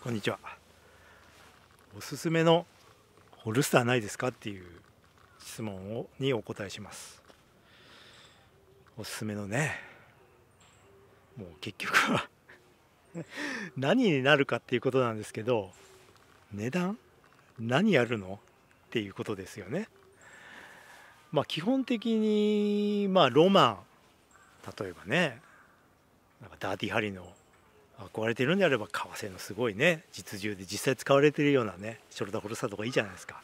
こんにちはおすすめのホルスターないですかっていう質問をにお答えしますおすすめのねもう結局は 何になるかっていうことなんですけど値段何やるのっていうことですよねまあ基本的にまあロマン例えばねなんかダーティハリの憧れてるんであれば革製のすごいね実銃で実際使われてるようなねショルダーホルスターとかいいじゃないですか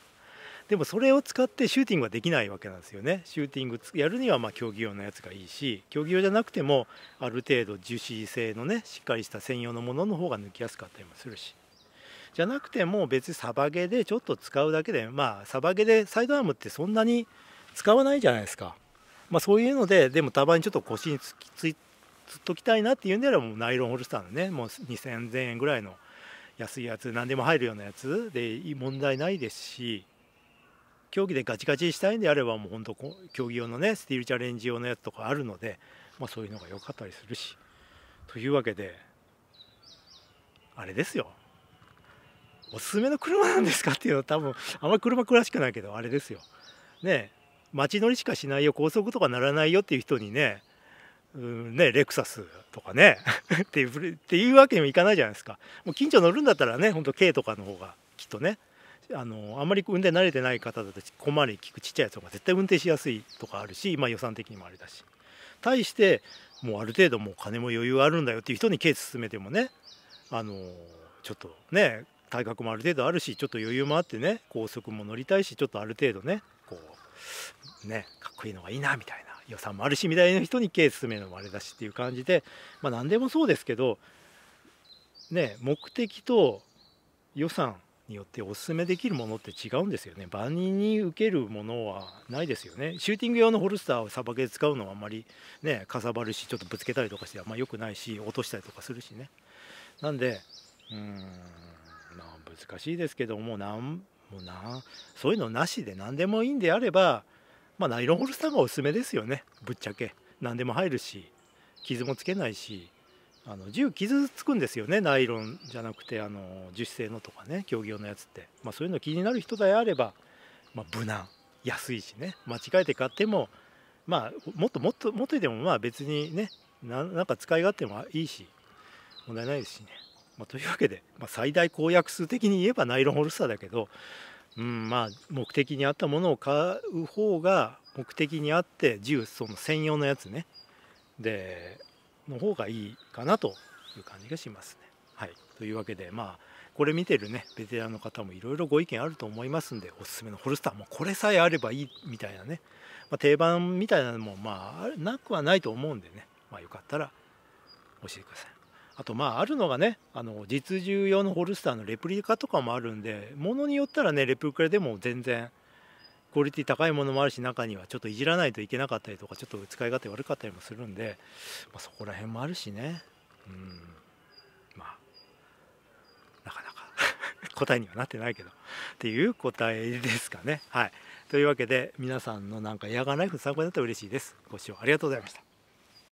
でもそれを使ってシューティングはできないわけなんですよねシューティングやるにはま競技用のやつがいいし競技用じゃなくてもある程度樹脂製のねしっかりした専用のものの方が抜きやすかったりもするしじゃなくても別にサバゲでちょっと使うだけでまあサバゲでサイドアームってそんなに使わないじゃないですかまあ、そういうのででもたまにちょっと腰につきつっときたいなっていうんであればもうナイロンホルスターのねもう2000円ぐらいの安いやつ何でも入るようなやつで問題ないですし競技でガチガチしたいんであればもう本当競技用のねスティールチャレンジ用のやつとかあるので、まあ、そういうのが良かったりするしというわけであれですよおすすめの車なんですかっていうのは多分あんまり車詳しくないけどあれですよねえ街乗りしかしないよ高速とかならないよっていう人にねね、レクサスとかね っていうっていうわけにもいかないじゃないですかもう近所乗るんだったらねほんと軽とかの方がきっとねあのあんまり運転慣れてない方だと困りきくちっちゃいやつとか絶対運転しやすいとかあるし、まあ、予算的にもあれだし対してもうある程度もう金も余裕あるんだよっていう人に軽進めてもねあのちょっとね体格もある程度あるしちょっと余裕もあってね高速も乗りたいしちょっとある程度ねこうねかっこいいのがいいなみたいな予算もあるしみたいな人に経進めるのもあれだしっていう感じで、まあ、何でもそうですけど、ね、目的と予算によってお勧めできるものって違うんですよね万人に受けるものはないですよねシューティング用のホルスターをさばけで使うのはあんまりねかさばるしちょっとぶつけたりとかしてあんま良くないし落としたりとかするしねなんでうんまあ難しいですけどもなんもなそういうのなしで何でもいいんであればまあナイロンホルスターがおすすめですよねぶっちゃけ何でも入るし傷もつけないしあの銃傷つくんですよねナイロンじゃなくてあの樹脂製のとかね競技用のやつって、まあ、そういうの気になる人であれば、まあ、無難安いしね間違えて買ってもまあもっともっともっとでもまあ別にねなんか使い勝手もいいし問題ないですしね。まあ、というわけで、まあ、最大公約数的に言えばナイロンホルスターだけど、うん、まあ目的に合ったものを買う方が目的に合って銃その専用のやつねでの方がいいかなという感じがしますね。はい、というわけでまあこれ見てるねベテランの方もいろいろご意見あると思いますんでおすすめのホルスターもこれさえあればいいみたいなね、まあ、定番みたいなのもまあなくはないと思うんでね、まあ、よかったら教えてください。あとまああるのがねあの実銃用のホルスターのレプリカとかもあるんでものによったらねレプリカでも全然クオリティ高いものもあるし中にはちょっといじらないといけなかったりとかちょっと使い勝手悪かったりもするんで、まあ、そこら辺もあるしねうんまあなかなか 答えにはなってないけどっていう答えですかねはいというわけで皆さんのなんかエアガンライフ参考になったら嬉しいですご視聴ありがとうございました